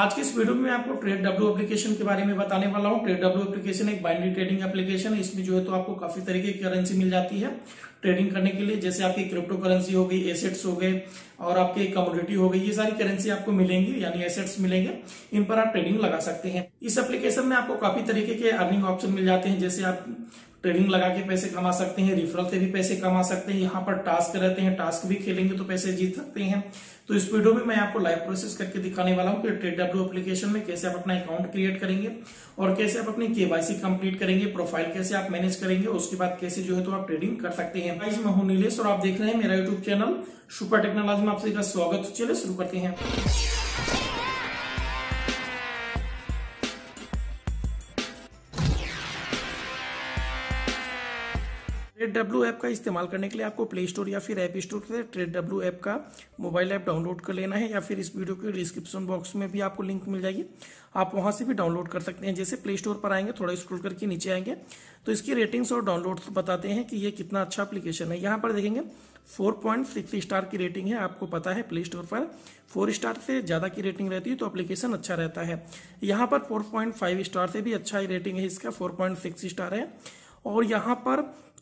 आज के इस वीडियो में आपको ट्रेड डब्ल्यू एप्लीकेशन के बारे में बताने वाला हूँ ट्रेड डब्ल्यू एप्लीकेशन एक बाइंडरी ट्रेडिंग एप्लीकेशन है इसमें जो है तो आपको काफी तरीके की करेंसी मिल जाती है ट्रेडिंग करने के लिए जैसे आपकी क्रिप्टो करेंसी हो गई एसेट्स हो गए और आपके कमोडिटी हो गई ये सारी करेंसी आपको मिलेंगी यानी एसेट्स मिलेंगे इन पर आप ट्रेडिंग लगा सकते हैं इस एप्लीकेशन में आपको काफी तरीके के अर्निंग ऑप्शन मिल जाते हैं जैसे आप ट्रेडिंग लगा के पैसे कमा सकते हैं रिफरल से भी पैसे कमा सकते हैं यहाँ पर टास्क रहते हैं टास्क भी खेलेंगे तो पैसे जीत सकते हैं तो इस वीडियो में मैं आपको लाइव प्रोसेस करके दिखाने वाला हूँ कि ट्रेड डब्ल्यू एप्लीकेशन में कैसे आप अपना अकाउंट क्रिएट करेंगे और कैसे आप अपनी केवाईसी कंप्लीट करेंगे प्रोफाइल कैसे आप मैनेज करेंगे उसके बाद कैसे जो है तो आप ट्रेडिंग कर सकते हैं भाई मैं हूँ नीलेष और आप देख रहे हैं मेरा यूट्यूब चैनल सुपर टेक्नोलॉजी में आपसे स्वागत चले शुरू करते हैं ट्रेड डब्ल्यू ऐप का इस्तेमाल करने के लिए आपको प्ले स्टोर या फिर ऐप स्टोर से ट्रेड डब्ल्यू ऐप का मोबाइल ऐप डाउनलोड कर लेना है या फिर इस वीडियो के डिस्क्रिप्शन बॉक्स में भी आपको लिंक मिल जाएगी आप वहां से भी डाउनलोड कर सकते हैं जैसे प्ले स्टोर पर आएंगे थोड़ा स्क्रोल करके नीचे आएंगे तो इसकी रेटिंग्स और डाउनलोड बताते हैं कि ये कितना अच्छा अपलीकेशन है यहाँ पर देखेंगे फोर पॉइंट सिक्स स्टार की रेटिंग है आपको पता है प्ले स्टोर पर फोर स्टार से ज़्यादा की रेटिंग रहती है तो अप्लीकेशन अच्छा रहता है यहाँ पर फोर पॉइंट फाइव स्टार से भी अच्छा रेटिंग है इसका फोर पॉइंट सिक्स स्टार है और यहाँ पर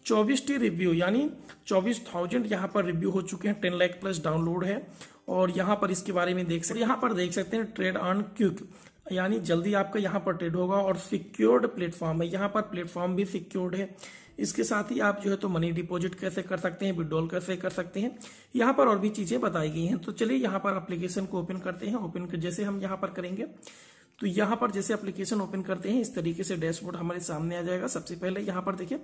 टी रिव्यू यानी चौबीस थाउजेंड यहाँ पर रिव्यू हो चुके हैं टेन लाख प्लस डाउनलोड है और यहाँ पर इसके बारे में देख सकते यहाँ पर देख सकते हैं ट्रेड ऑन क्यूक यानी जल्दी आपका यहाँ पर ट्रेड होगा और सिक्योर्ड प्लेटफॉर्म है यहाँ पर प्लेटफॉर्म भी सिक्योर्ड है इसके साथ ही आप जो है तो मनी डिपॉजिट कैसे कर सकते हैं विड्रॉल कैसे कर सकते हैं यहाँ पर और भी चीजें बताई गई हैं तो चलिए यहाँ पर एप्लीकेशन को ओपन करते हैं ओपन जैसे हम यहाँ पर करेंगे तो यहां पर जैसे एप्लीकेशन ओपन करते हैं इस तरीके से डैशबोर्ड हमारे सामने आ जाएगा सबसे पहले यहां पर देखिए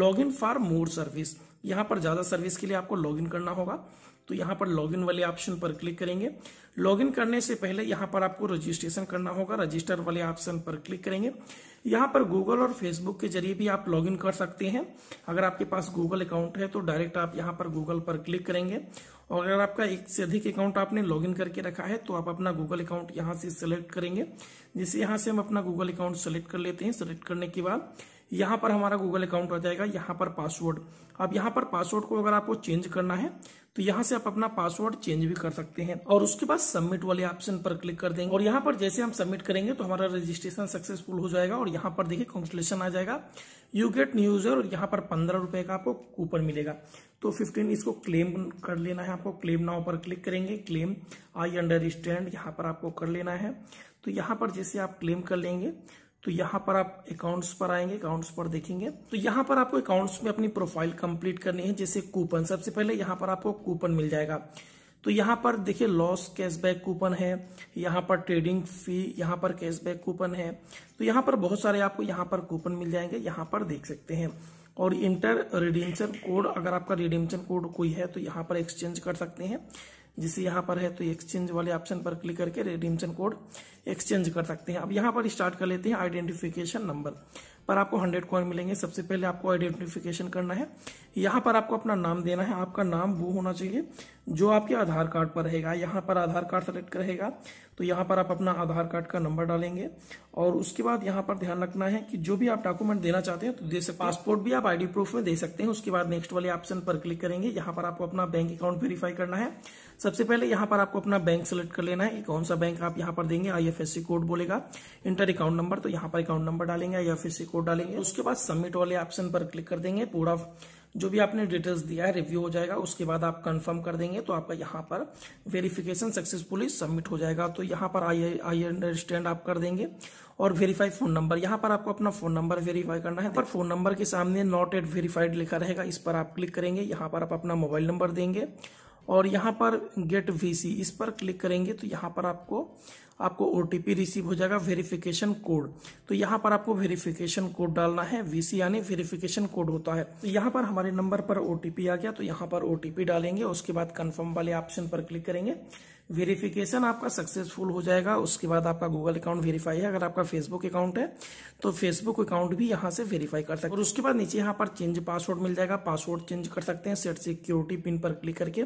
log in for more service यहां पर ज्यादा सर्विस के लिए आपको लॉग इन करना होगा तो यहाँ पर लॉगिन वाले ऑप्शन पर क्लिक करेंगे लॉगिन करने से पहले यहाँ पर आपको रजिस्ट्रेशन करना होगा रजिस्टर वाले ऑप्शन पर क्लिक करेंगे यहाँ पर गूगल और फेसबुक के जरिए भी आप लॉगिन कर सकते हैं अगर आपके पास गूगल अकाउंट है तो डायरेक्ट आप यहाँ पर गूगल पर क्लिक करेंगे और अगर आपका एक से अधिक अकाउंट आपने लॉगिन करके रखा है तो आप अपना गूगल अकाउंट यहाँ से सिलेक्ट करेंगे जिसे यहाँ से हम अपना गूगल अकाउंट सेलेक्ट कर लेते हैं सेलेक्ट करने के बाद यहाँ पर हमारा गूगल अकाउंट आ जाएगा यहाँ पर पासवर्ड अब यहाँ पर पासवर्ड को अगर आपको चेंज करना है तो यहाँ से आप अपना पासवर्ड चेंज भी कर सकते हैं और उसके बाद सबमिट वाले ऑप्शन पर क्लिक कर देंगे और यहाँ पर जैसे हम सबमिट करेंगे तो हमारा रजिस्ट्रेशन सक्सेसफुल हो जाएगा और यहाँ पर देखिए कॉन्सलेशन आ जाएगा यू गेट न्यू यूजर और यहाँ पर पंद्रह रुपए का आपको कूपन मिलेगा तो फिफ्टीन इसको क्लेम कर लेना है आपको क्लेम नाव पर क्लिक करेंगे क्लेम आई अंडरस्टैंड यहाँ पर आपको कर लेना है तो यहाँ पर जैसे आप क्लेम कर लेंगे तो यहाँ पर आप अकाउंट्स पर आएंगे अकाउंट्स पर देखेंगे तो यहाँ पर आपको अकाउंट्स में अपनी प्रोफाइल कंप्लीट करनी है जैसे कूपन सबसे पहले यहाँ पर आपको कूपन मिल जाएगा तो यहाँ पर देखिए लॉस कैशबैक कूपन है यहाँ पर ट्रेडिंग फी यहाँ पर कैशबैक कूपन है तो यहाँ पर बहुत सारे आपको यहाँ पर कूपन मिल जाएंगे यहां पर देख सकते हैं और इंटर रिडीमशन कोड अगर आपका रिडीमशन कोड कोई है तो यहाँ पर एक्सचेंज कर सकते हैं जिसे यहाँ पर है तो एक्सचेंज वाले ऑप्शन पर क्लिक करके रेडिमशन कोड एक्सचेंज कर सकते हैं अब यहाँ पर स्टार्ट कर लेते हैं आइडेंटिफिकेशन नंबर पर आपको हंड्रेड कॉइन मिलेंगे सबसे पहले आपको आइडेंटिफिकेशन करना है यहाँ पर आपको अपना नाम देना है आपका नाम वो होना चाहिए जो आपके आधार कार्ड पर रहेगा यहाँ पर आधार कार्ड सेलेक्ट रहेगा तो यहाँ पर आप अपना आधार कार्ड का नंबर डालेंगे और उसके बाद यहाँ पर ध्यान रखना है कि जो भी आप डॉक्यूमेंट देना चाहते हैं तो दे सकते पासपोर्ट भी आप आईडी प्रूफ में दे सकते हैं उसके बाद नेक्स्ट वाले ऑप्शन पर क्लिक करेंगे यहाँ पर आपको अपना बैंक अकाउंट वेरीफाई करना है सबसे पहले यहाँ पर आपको अपना बैंक सेलेक्ट कर लेना है कौन सा बैंक आप यहाँ पर देंगे आईएफएससी कोड बोलेगा इंटर अकाउंट नंबर तो यहाँ पर अकाउंट नंबर डालेंगे आईएफएससी कोड डालेंगे उसके बाद सबमिट वाले ऑप्शन पर क्लिक कर देंगे पूरा जो भी आपने डिटेल्स दिया है रिव्यू हो जाएगा उसके बाद आप कंफर्म कर देंगे तो आपका यहाँ पर वेरिफिकेशन सक्सेसफुली सबमिट हो जाएगा तो यहाँ पर आई आई अंडरस्टैंड आप कर देंगे और वेरीफाई फोन नंबर यहाँ पर आपको अपना फोन नंबर वेरीफाई करना है पर फोन नंबर के सामने नॉट एट वेरीफाइड लिखा रहेगा इस पर आप क्लिक करेंगे यहाँ पर आप अपना मोबाइल नंबर देंगे और यहाँ पर गेट वीसी इस पर क्लिक करेंगे तो यहाँ पर आपको आपको ओ रिसीव हो जाएगा वेरिफिकेशन कोड तो यहाँ पर आपको वेरिफिकेशन कोड डालना है वीसी यानी वेरिफिकेशन कोड होता है तो यहाँ पर हमारे नंबर पर ओ आ गया तो यहाँ पर ओ डालेंगे उसके बाद कन्फर्म वाले ऑप्शन पर क्लिक करेंगे वेरिफिकेशन आपका सक्सेसफुल हो जाएगा उसके बाद आपका गूगल अकाउंट वेरीफाई है अगर आपका फेसबुक अकाउंट है तो फेसबुक अकाउंट भी यहाँ से वेरीफाई कर सकते और उसके बाद नीचे यहाँ पर चेंज पासवर्ड मिल जाएगा पासवर्ड चेंज कर सकते हैं सेट सिक्योरिटी पिन पर क्लिक करके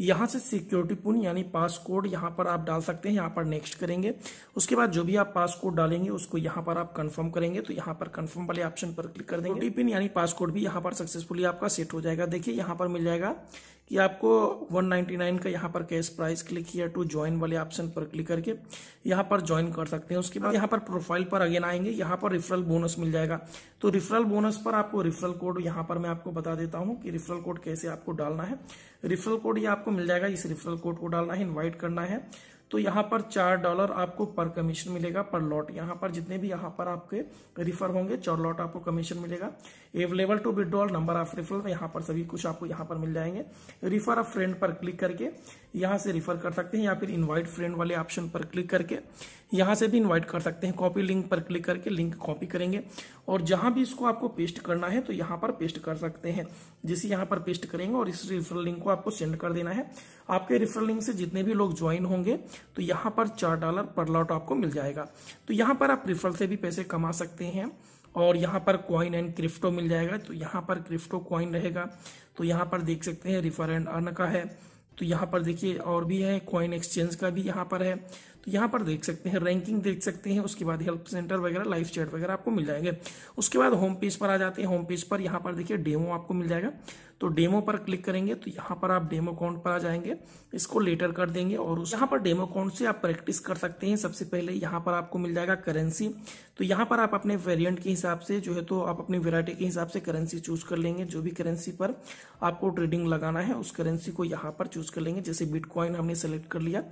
यहाँ से सिक्योरिटी पिन यानी पास कोड यहाँ पर आप डाल सकते हैं यहाँ पर नेक्स्ट करेंगे उसके बाद जो भी आप पास कोड डालेंगे उसको यहाँ पर आप कंफर्म करेंगे तो यहाँ पर कंफर्म वाले ऑप्शन पर क्लिक कर देंगे पिन यानी पास कोड भी यहाँ पर सक्सेसफुली आपका सेट हो जाएगा देखिए यहाँ पर मिल जाएगा ये आपको 199 का यहाँ पर कैश प्राइस क्लिक किया टू ज्वाइन वाले ऑप्शन पर क्लिक करके यहाँ पर ज्वाइन कर सकते हैं उसके बाद यहाँ पर प्रोफाइल पर अगेन आएंगे यहाँ पर रिफरल बोनस मिल जाएगा तो रिफरल बोनस पर आपको रिफरल कोड यहाँ पर मैं आपको बता देता हूँ कि रिफरल कोड कैसे आपको डालना है रिफरल कोड ये आपको मिल जाएगा इस रिफरल कोड को डालना है इन्वाइट करना है तो यहाँ पर चार डॉलर आपको पर कमीशन मिलेगा पर लॉट यहाँ पर जितने भी यहाँ पर आपके रिफर होंगे चार लॉट आपको कमीशन मिलेगा available to withdrawal number of referral यहाँ पर सभी कुछ आपको यहाँ पर मिल जाएंगे रिफर अ फ्रेंड पर क्लिक करके यहाँ से रिफर कर सकते हैं या फिर इन्वाइट फ्रेंड वाले ऑप्शन पर क्लिक करके यहाँ से भी इन्वाइट कर सकते हैं कॉपी लिंक पर क्लिक करके लिंक कॉपी करेंगे और जहाँ भी इसको आपको पेस्ट करना है तो यहाँ पर पेस्ट कर सकते हैं जिसे यहाँ पर पेस्ट करेंगे और इस रिफरल लिंक को आपको सेंड कर देना है आपके रिफरल लिंक से जितने भी लोग ज्वाइन होंगे तो यहाँ पर चार डॉलर पर लॉट आपको मिल जाएगा तो यहाँ पर आप रिफरल से भी पैसे कमा सकते हैं और यहाँ पर कॉइन एंड क्रिप्टो मिल जाएगा तो यहाँ पर क्रिप्टो कॉइन रहेगा तो यहाँ पर देख सकते हैं रिफर एंड अर्न का है तो यहाँ पर देखिए और भी है कॉइन एक्सचेंज का भी यहाँ पर है तो यहाँ पर देख सकते हैं रैंकिंग देख सकते हैं उसके बाद हेल्प सेंटर वगैरह लाइफ चैट वगैरह आपको मिल जाएंगे उसके बाद होम पेज पर आ जाते हैं होम पेज पर यहाँ पर देखिए डेमो आपको मिल जाएगा तो डेमो पर क्लिक करेंगे तो यहाँ पर आप डेमो अकाउंट पर आ जाएंगे इसको लेटर कर देंगे और उस यहाँ पर डेमो अकाउंट से आप प्रैक्टिस कर सकते हैं सबसे पहले यहाँ पर आपको मिल जाएगा करेंसी तो यहाँ पर आप अपने वेरिएंट के हिसाब से जो है तो आप अपनी वेराइटी के हिसाब से करेंसी चूज कर लेंगे जो भी करेंसी पर आपको ट्रेडिंग लगाना है उस करेंसी को यहाँ पर चूज कर लेंगे जैसे बिटकॉइन हमने सेलेक्ट कर लिया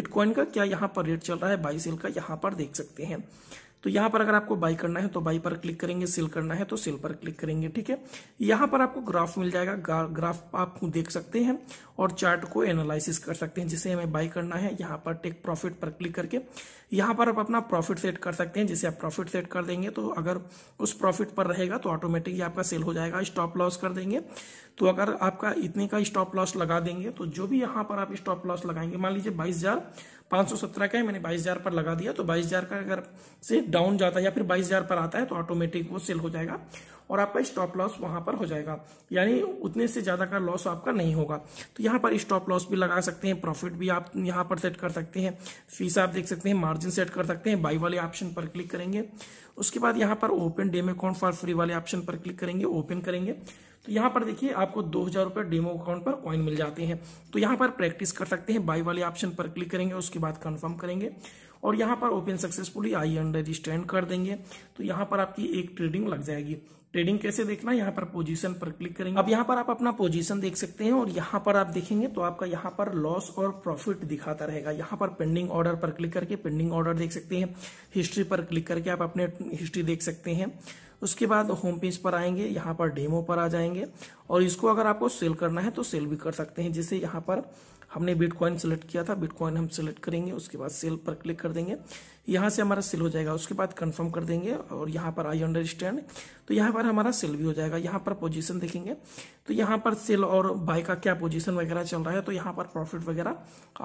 बिटकॉइन का क्या यहाँ यहाँ पर रेट चल रहा है बाई सेल का यहाँ पर देख सकते हैं तो यहाँ पर अगर आपको बाई करना है तो बाई पर क्लिक करेंगे सेल करना है तो सेल पर क्लिक करेंगे ठीक है यहाँ पर आपको ग्राफ मिल जाएगा ग्राफ आप देख सकते हैं और चार्ट को एनालिसिस कर सकते हैं जिसे हमें बाई करना है यहाँ पर टेक प्रॉफिट पर क्लिक करके यहाँ पर आप अपना प्रॉफिट सेट कर सकते हैं जिसे आप प्रॉफिट सेट कर देंगे तो अगर उस प्रॉफिट पर रहेगा तो ऑटोमेटिकली आपका सेल हो जाएगा स्टॉप लॉस कर देंगे तो अगर आपका इतने का स्टॉप लॉस लगा देंगे तो जो भी यहाँ पर आप स्टॉप लॉस लगाएंगे मान लीजिए बाईस हजार पांच सौ सत्रह का है मैंने बाईस हजार पर लगा दिया तो बाईस हजार का अगर से डाउन जाता है या फिर बाईस हजार पर आता है तो ऑटोमेटिक वो सेल हो जाएगा और आपका स्टॉप लॉस वहां पर हो जाएगा यानी उतने से ज़्यादा का लॉस आपका नहीं होगा तो यहाँ पर स्टॉप लॉस भी लगा सकते हैं प्रॉफिट भी आप यहाँ पर सेट कर सकते हैं फीस आप देख सकते हैं मार्जिन सेट कर सकते हैं बाई वाले ऑप्शन पर क्लिक करेंगे उसके बाद यहाँ पर open demo account for free वाले ऑप्शन पर क्लिक करेंगे ओपन करेंगे तो यहाँ पर देखिए आपको दो हज़ार रुपये डेमो अकाउंट पर कॉइन मिल जाते हैं तो यहाँ पर प्रैक्टिस कर सकते हैं बाई वाले ऑप्शन पर क्लिक करेंगे उसके बाद कन्फर्म करेंगे और यहाँ पर ओपन सक्सेसफुली आई स्टैंड कर देंगे तो यहाँ पर आपकी एक ट्रेडिंग लग जाएगी ट्रेडिंग कैसे देखना यहाँ पर पोजीशन पर क्लिक करेंगे अब यहाँ पर आप अपना पोजीशन देख सकते हैं और यहाँ पर आप देखेंगे तो आपका यहाँ पर लॉस और प्रॉफिट दिखाता रहेगा यहाँ पर पेंडिंग ऑर्डर पर क्लिक करके पेंडिंग ऑर्डर देख सकते हैं हिस्ट्री पर क्लिक करके आप अपने हिस्ट्री देख सकते हैं उसके बाद होम पेज पर आएंगे यहाँ पर डेमो पर आ जाएंगे और इसको अगर आपको सेल करना है तो सेल भी कर सकते हैं जैसे यहाँ पर हमने बिटकॉइन सेलेक्ट किया था बिटकॉइन हम सेलेक्ट करेंगे उसके बाद सेल पर क्लिक कर देंगे यहाँ से हमारा सेल हो जाएगा उसके बाद कंफर्म कर देंगे और यहाँ पर आई अंडरस्टैंड तो यहाँ पर हमारा सेल भी हो जाएगा यहाँ पर पोजीशन देखेंगे तो यहाँ पर सेल और बाय का क्या पोजीशन वगैरह चल रहा है तो यहाँ पर प्रॉफिट वगैरह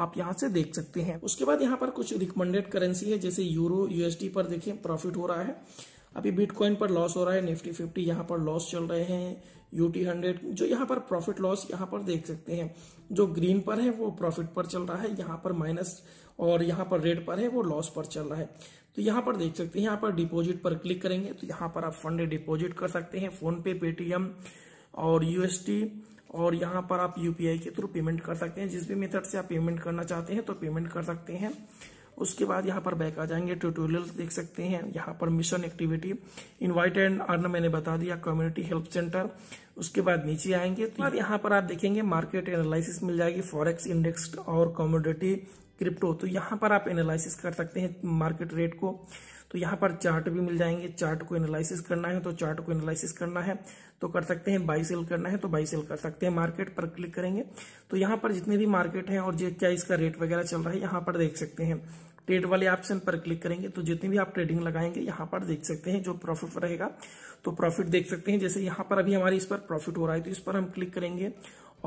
आप यहाँ से देख सकते हैं उसके बाद यहाँ पर कुछ रिकमेंडेड करेंसी है जैसे यूरो यूएसडी पर देखें प्रॉफिट हो रहा है अभी बिटकॉइन पर लॉस हो रहा है निफ्टी फिफ्टी यहाँ पर लॉस चल रहे हैं यूटी हंड्रेड जो यहाँ पर प्रॉफिट लॉस यहाँ पर देख सकते हैं जो ग्रीन पर है वो प्रॉफिट पर चल रहा है यहाँ पर माइनस और यहाँ पर रेड पर है वो लॉस पर चल रहा है तो यहाँ पर देख सकते हैं यहाँ पर डिपोजिट पर क्लिक करेंगे तो यहाँ पर आप फंड डिपोजिट कर सकते हैं फोनपे पेटीएम और यूएसटी और यहाँ पर आप यूपीआई के थ्रू पेमेंट कर सकते हैं जिस भी मेथड से आप पेमेंट करना चाहते हैं तो पेमेंट कर सकते हैं उसके बाद यहाँ पर बैक आ जाएंगे ट्यूटोरियल देख सकते हैं यहाँ पर mission activity invite and earn मैंने बता दिया कम्युनिटी हेल्प सेंटर उसके बाद नीचे आएंगे तो यहाँ पर आप देखेंगे मार्केट एनालिसिस मिल जाएगी फॉरेक्स इंडेक्स और कम्योडिटी क्रिप्टो तो यहाँ पर आप एनालिसिस कर सकते हैं मार्केट रेट को तो यहाँ पर चार्ट भी मिल जाएंगे चार्ट को एनालिसिस करना है तो चार्ट को एनालिसिस करना है तो कर सकते हैं बाई सेल करना है तो बाई सेल कर सकते हैं मार्केट पर क्लिक करेंगे तो यहाँ पर जितने भी मार्केट हैं और क्या इसका रेट वगैरह चल रहा है यहाँ पर देख सकते हैं ट्रेड वाले ऑप्शन पर क्लिक करेंगे तो जितनी भी आप ट्रेडिंग लगाएंगे यहाँ पर देख सकते हैं जो प्रॉफिट रहेगा तो प्रॉफिट देख सकते हैं जैसे यहाँ पर अभी हमारी इस पर प्रॉफिट हो रहा है तो इस पर हम क्लिक करेंगे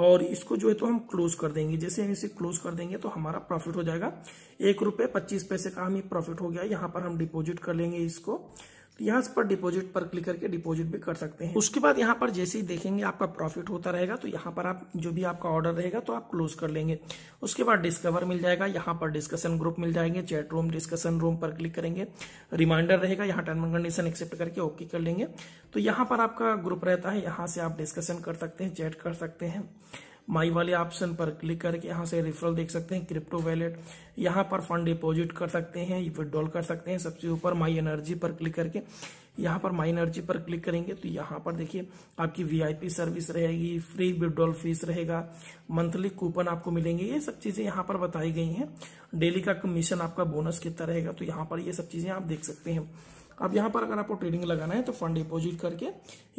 और इसको जो है तो हम क्लोज कर देंगे जैसे हम इसे क्लोज कर देंगे तो हमारा प्रॉफिट हो जाएगा एक रुपये पच्चीस पैसे का हमें प्रॉफिट हो गया यहाँ पर हम डिपॉजिट कर लेंगे इसको यहाँ पर डिपॉजिट पर क्लिक करके डिपॉजिट भी कर सकते हैं उसके बाद यहाँ पर जैसे ही देखेंगे आपका प्रॉफिट होता रहेगा तो यहाँ पर आप जो भी आपका ऑर्डर रहेगा तो आप क्लोज कर लेंगे उसके बाद डिस्कवर मिल जाएगा यहाँ पर डिस्कशन ग्रुप मिल जाएंगे चैट रूम डिस्कशन रूम पर क्लिक करेंगे रिमाइंडर रहेगा यहाँ टर्म एंड कंडीशन एक्सेप्ट करके ओके कर लेंगे तो यहाँ पर आपका ग्रुप रहता है यहाँ से आप डिस्कशन कर सकते हैं चैट कर सकते हैं माई वाले ऑप्शन पर क्लिक करके यहाँ से रेफरल देख सकते हैं क्रिप्टो वैलेट यहाँ पर फंड डिपॉजिट कर सकते हैं विदड्रॉल कर सकते हैं सबसे ऊपर माई एनर्जी पर क्लिक करके यहाँ पर माई एनर्जी पर क्लिक करेंगे तो यहाँ पर देखिए आपकी वीआईपी सर्विस रहेगी फ्री विदड्रॉल फीस रहेगा मंथली कूपन आपको मिलेंगे ये सब चीज़ें यहाँ पर बताई गई हैं डेली का कमीशन आपका बोनस कितना रहेगा तो यहाँ पर ये सब चीज़ें आप देख सकते हैं अब यहाँ पर अगर आपको ट्रेडिंग लगाना है तो फंड डिपॉजिट करके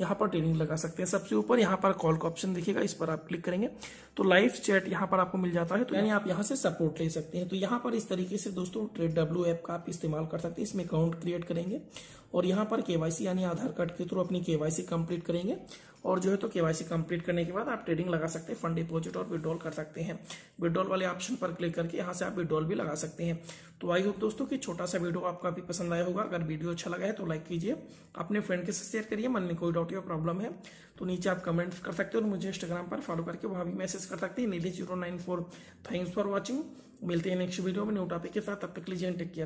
यहाँ पर ट्रेडिंग लगा सकते हैं सबसे ऊपर यहाँ पर कॉल का ऑप्शन दिखेगा इस पर आप क्लिक करेंगे तो लाइव चैट यहाँ पर आपको मिल जाता है तो यानी आप यहाँ से सपोर्ट ले सकते हैं तो यहाँ पर इस तरीके से दोस्तों ट्रेड डब्ल्यू ऐप का आप इस्तेमाल कर सकते हैं इसमें अकाउंट क्रिएट करेंगे और यहाँ पर केवाईसी यानी आधार कार्ड के थ्रू अपनी केवाईसी कंप्लीट करेंगे और जो है तो केवाईसी कंप्लीट करने के बाद आप ट्रेडिंग लगा सकते हैं फंड डिपॉजिट और विड्रॉल कर सकते हैं विड्रॉल वाले ऑप्शन पर क्लिक करके यहाँ से आप विड्रॉल भी लगा सकते हैं तो आई होप दोस्तों कि छोटा सा वीडियो आपका भी पसंद आया होगा अगर वीडियो अच्छा लगा है तो लाइक कीजिए अपने फ्रेंड के साथ शेयर करिए मन में कोई डाउट या प्रॉब्लम है तो नीचे आप कमेंट कर सकते हो और मुझे इंस्टाग्राम पर फॉलो करके वहाँ भी मैसेज कर सकते हैं नीले zero nine four thanks for watching मिलते हैं नेक्स्ट वीडियो में न्यू टॉपिक के साथ तब तक लीजिए टेक केयर